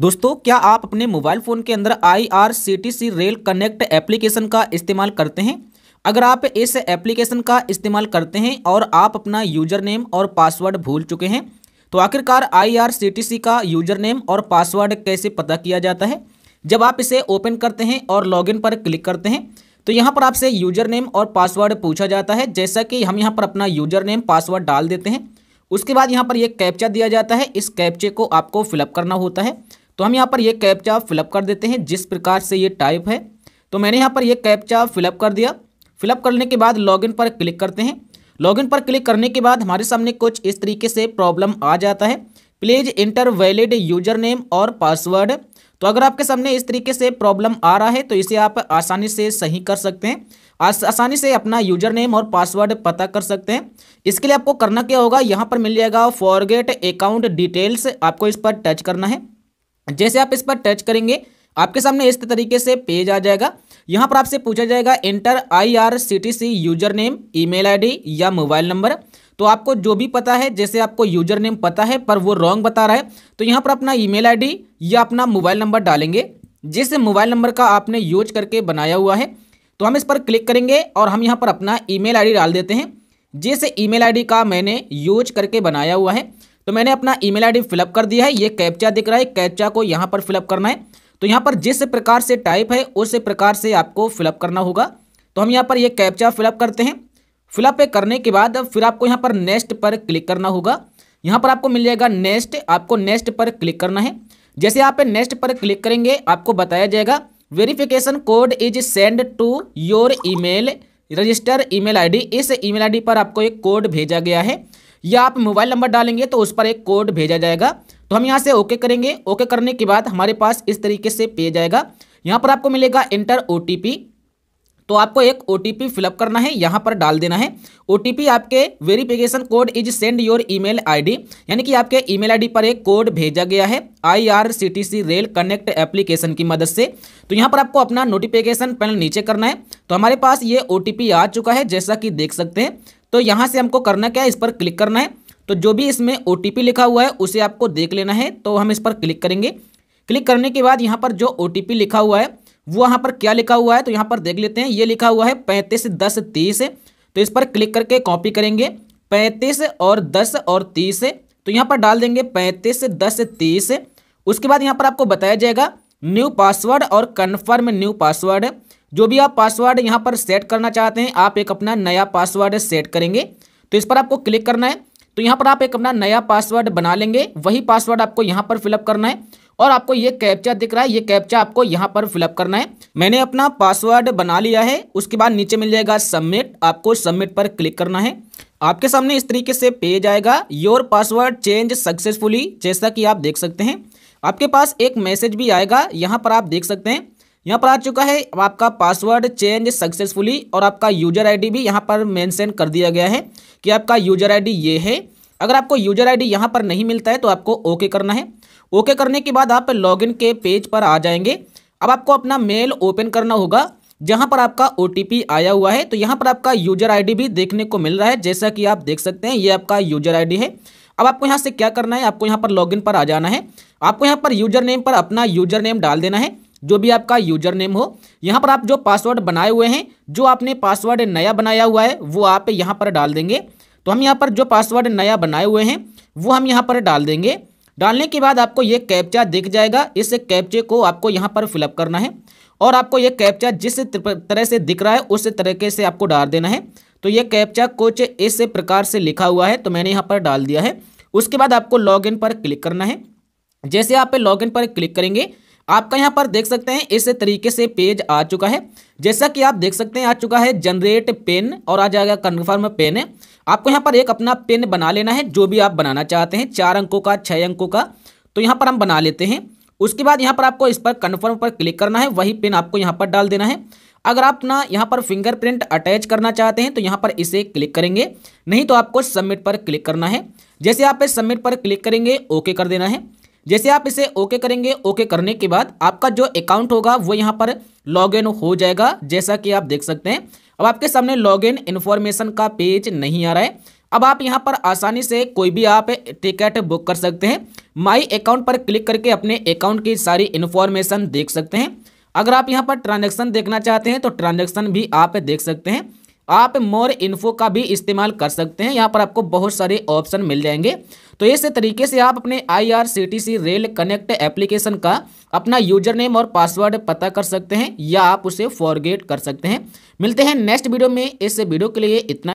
दोस्तों क्या आप अपने मोबाइल फ़ोन के अंदर आईआरसीटीसी रेल कनेक्ट एप्लीकेशन का इस्तेमाल करते हैं अगर आप इस एप्लीकेशन का इस्तेमाल करते हैं और आप अपना यूजर नेम और पासवर्ड भूल चुके हैं तो आखिरकार आईआरसीटीसी का यूजर नेम और पासवर्ड कैसे पता किया जाता है जब आप इसे ओपन करते हैं और लॉगिन पर क्लिक करते हैं तो यहाँ पर आपसे यूजर नेम और पासवर्ड पूछा जाता है जैसा कि हम यहाँ पर अपना यूजर नेम पासवर्ड डाल देते हैं उसके बाद यहाँ पर यह कैप्चा दिया जाता है इस कैप्चे को आपको फिलअप करना होता है तो हम यहाँ पर ये कैप्चा फिलअप कर देते हैं जिस प्रकार से ये टाइप है तो मैंने यहाँ पर ये कैप्चा फिलअप कर दिया फिलअप करने के बाद लॉगिन पर क्लिक करते हैं लॉगिन पर क्लिक करने के बाद हमारे सामने कुछ इस तरीके से प्रॉब्लम आ जाता है please enter valid user name और पासवर्ड तो अगर आपके सामने इस तरीके से प्रॉब्लम आ रहा है तो इसे आप आसानी से सही कर सकते हैं आस, आसानी से अपना यूजर नेम और पासवर्ड पता कर सकते हैं इसके लिए आपको करना क्या होगा यहाँ पर मिल जाएगा फॉरगेट अकाउंट डिटेल्स आपको इस पर टच करना है जैसे आप इस पर टच करेंगे आपके सामने इस तरीके से पेज आ जाएगा यहाँ पर आपसे पूछा जाएगा enter I R C T C user name email ID या मोबाइल नंबर तो आपको जो भी पता है जैसे आपको यूजर नेम पता है पर वो रॉन्ग बता रहा है तो यहाँ पर अपना ईमेल आईडी या अपना मोबाइल नंबर डालेंगे जिस मोबाइल नंबर का आपने यूज करके बनाया हुआ है तो हम इस पर क्लिक करेंगे और हम यहाँ पर अपना आई डी डाल देते हैं जिस आई डी का मैंने यूज करके बनाया हुआ है तो मैंने अपना ईमेल आईडी फिलअप कर दिया है ये कैप्चा दिख रहा है कैप्चा को यहाँ पर फिलअप करना है तो यहाँ पर जिस प्रकार से टाइप है उस प्रकार से आपको फिलअप करना होगा तो हम यहाँ पर ये कैप्चा फिलअप करते हैं फिलअप करने के बाद फिर आपको यहाँ पर नेक्स्ट पर क्लिक करना होगा यहाँ पर आपको मिल जाएगा नेक्स्ट आपको नेक्स्ट पर क्लिक करना है जैसे आप नेक्स्ट पर क्लिक करेंगे आपको बताया जाएगा verification code is send to your email register email ID इस ईमेल आईडी पर आपको एक कोड भेजा गया है या आप मोबाइल नंबर डालेंगे तो उस पर एक कोड भेजा जाएगा तो हम यहाँ से ओके करेंगे ओके करने के बाद हमारे पास इस तरीके से पेज आएगा यहाँ पर आपको मिलेगा इंटर ओ तो आपको एक ओ टी पी फिलअप करना है यहाँ पर डाल देना है ओ टी पी आपके verification code is send your email ID यानी कि आपके ईमेल आईडी पर एक कोड भेजा गया है I R C T C rail connect application की मदद से तो यहाँ पर आपको अपना नोटिफिकेशन पैनल नीचे करना है तो हमारे पास ये ओ टी पी आ चुका है जैसा कि देख सकते हैं तो यहाँ से हमको करना क्या है इस पर क्लिक करना है तो जो भी इसमें ओ लिखा हुआ है उसे आपको देख लेना है तो हम इस पर क्लिक करेंगे क्लिक करने के बाद यहाँ पर जो ओ लिखा हुआ है वो यहाँ पर क्या लिखा हुआ है तो यहाँ पर देख लेते हैं ये लिखा हुआ है पैंतीस दस तीस तो इस पर क्लिक करके कॉपी करेंगे पैंतीस और दस और तीस तो यहाँ पर डाल देंगे पैंतीस दस तीस उसके बाद यहाँ पर आपको बताया जाएगा न्यू पासवर्ड और कन्फर्म न्यू पासवर्ड जो भी आप पासवर्ड यहाँ पर सेट करना चाहते हैं आप एक अपना नया पासवर्ड सेट करेंगे तो इस पर आपको क्लिक करना है तो यहाँ पर आप एक अपना नया पासवर्ड बना लेंगे वही पासवर्ड आपको यहाँ पर फिलअप करना है और आपको ये कैप्चा दिख रहा है ये कैप्चा आपको यहाँ पर फिलअप करना है मैंने अपना पासवर्ड बना लिया है उसके बाद नीचे मिल जाएगा सबमिट आपको सबमिट पर क्लिक करना है आपके सामने इस तरीके से पेज आएगा योर पासवर्ड चेंज सक्सेसफुली जैसा कि आप देख सकते हैं आपके पास एक मैसेज भी आएगा यहाँ पर आप देख सकते हैं यहाँ पर आ चुका है अब आपका पासवर्ड चेंज सक्सेसफुली और आपका यूजर आईडी भी यहाँ पर मेंशन कर दिया गया है कि आपका यूजर आईडी ये है अगर आपको यूजर आईडी यहाँ पर नहीं मिलता है तो आपको ओके करना है ओके करने के बाद आप लॉगिन के पेज पर आ जाएंगे अब आपको अपना मेल ओपन करना होगा जहाँ पर आपका ओ आया हुआ है तो यहाँ पर आपका यूजर आई भी देखने को मिल रहा है जैसा कि आप देख सकते हैं ये आपका यूजर आई है अब आपको यहाँ से क्या करना है आपको यहाँ पर लॉगिन पर आ जाना है आपको यहाँ पर यूजर नेम पर अपना यूजर नेम डाल देना है जो भी आपका यूजर नेम हो यहाँ पर आप जो पासवर्ड बनाए हुए हैं जो आपने पासवर्ड नया बनाया हुआ है वो आप यहाँ पर डाल देंगे तो हम यहाँ पर जो पासवर्ड नया बनाए हुए हैं वो हम यहाँ पर डाल देंगे डालने के बाद आपको ये कैप्चा दिख जाएगा इस कैप्चे को आपको यहाँ पर फिलअप करना है और आपको ये कैप्चा जिस तरह से दिख रहा है उस तरीके से आपको डाल देना है तो ये कैप्चा कुछ इस प्रकार से लिखा हुआ है तो मैंने यहाँ पर डाल दिया है उसके बाद आपको लॉगिन पर क्लिक करना है जैसे आप लॉगिन पर क्लिक करेंगे आपका यहाँ पर देख सकते हैं इस तरीके से पेज आ चुका है जैसा कि आप देख सकते हैं आ चुका है जनरेट पेन और आ जाएगा कन्फर्म पेन है आपको यहाँ पर एक अपना पेन बना लेना है जो भी आप बनाना चाहते हैं चार अंकों का छः अंकों का तो यहाँ पर हम बना लेते हैं उसके बाद यहाँ पर आपको इस पर कन्फर्म पर क्लिक करना है वही पेन आपको यहाँ पर डाल देना है अगर आप ना यहाँ पर फिंगरप्रिंट अटैच करना चाहते हैं तो यहाँ पर इसे क्लिक करेंगे नहीं तो आपको सबमिट पर क्लिक करना है जैसे आप इस सबमिट पर क्लिक करेंगे ओके कर देना है जैसे आप इसे ओके करेंगे ओके करने के बाद आपका जो अकाउंट होगा वो यहाँ पर लॉगिन हो जाएगा जैसा कि आप देख सकते हैं अब आपके सामने लॉगिन इन्फॉर्मेशन का पेज नहीं आ रहा है अब आप यहाँ पर आसानी से कोई भी आप टिकट बुक कर सकते हैं माई अकाउंट पर क्लिक करके अपने अकाउंट की सारी इन्फॉर्मेशन देख सकते हैं अगर आप यहाँ पर ट्रांजेक्शन देखना चाहते हैं तो ट्रांजेक्शन भी आप देख सकते हैं आप मोर इन्फो का भी इस्तेमाल कर सकते हैं यहाँ पर आपको बहुत सारे ऑप्शन मिल जाएंगे तो इस तरीके से आप अपने आई रेल कनेक्ट एप्लीकेशन का अपना यूजर नेम और पासवर्ड पता कर सकते हैं या आप उसे फॉरगेट कर सकते हैं मिलते हैं नेक्स्ट वीडियो में इस वीडियो के लिए इतना